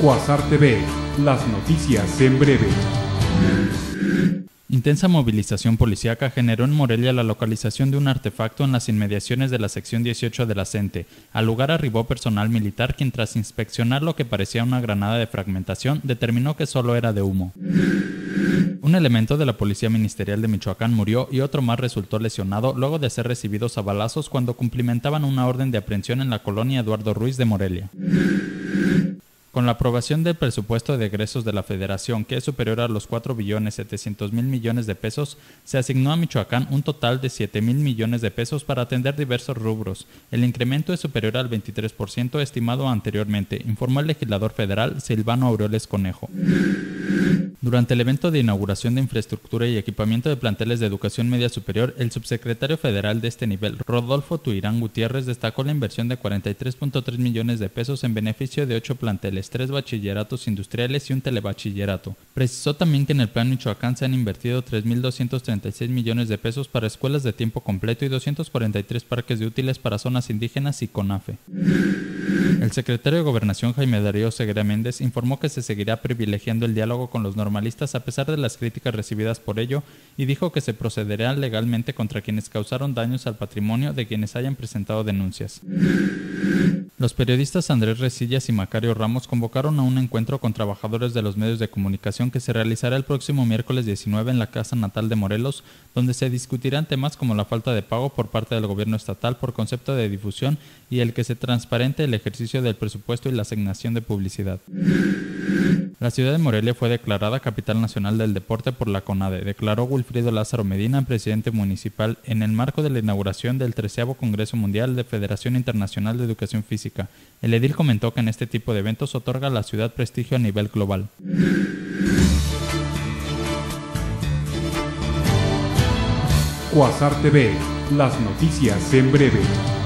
Cuasar TV, las noticias en breve. Intensa movilización policíaca generó en Morelia la localización de un artefacto en las inmediaciones de la sección 18 de la CENTE. Al lugar arribó personal militar quien tras inspeccionar lo que parecía una granada de fragmentación determinó que solo era de humo. Un elemento de la Policía Ministerial de Michoacán murió y otro más resultó lesionado luego de ser recibidos a balazos cuando cumplimentaban una orden de aprehensión en la colonia Eduardo Ruiz de Morelia. Con la aprobación del presupuesto de egresos de la Federación, que es superior a los 4 billones 700 mil millones de pesos, se asignó a Michoacán un total de 7 mil millones de pesos para atender diversos rubros. El incremento es superior al 23% estimado anteriormente, informó el legislador federal Silvano Aureoles Conejo. Durante el evento de inauguración de infraestructura y equipamiento de planteles de educación media superior, el subsecretario federal de este nivel, Rodolfo Tuirán Gutiérrez, destacó la inversión de 43.3 millones de pesos en beneficio de ocho planteles, tres bachilleratos industriales y un telebachillerato. Precisó también que en el Plan Michoacán se han invertido 3.236 millones de pesos para escuelas de tiempo completo y 243 parques de útiles para zonas indígenas y CONAFE. El secretario de Gobernación Jaime Darío Segura Méndez informó que se seguirá privilegiando el diálogo con los normalistas a pesar de las críticas recibidas por ello y dijo que se procederá legalmente contra quienes causaron daños al patrimonio de quienes hayan presentado denuncias. Los periodistas Andrés Resillas y Macario Ramos convocaron a un encuentro con trabajadores de los medios de comunicación que se realizará el próximo miércoles 19 en la Casa Natal de Morelos, donde se discutirán temas como la falta de pago por parte del gobierno estatal por concepto de difusión y el que se transparente el ejercicio del presupuesto y la asignación de publicidad. La ciudad de Morelia fue declarada capital nacional del deporte por la CONADE, declaró Wilfrido Lázaro Medina, presidente municipal, en el marco de la inauguración del 13 Congreso Mundial de Federación Internacional de Educación Física. El edil comentó que en este tipo de eventos otorga a la ciudad prestigio a nivel global. las noticias en breve.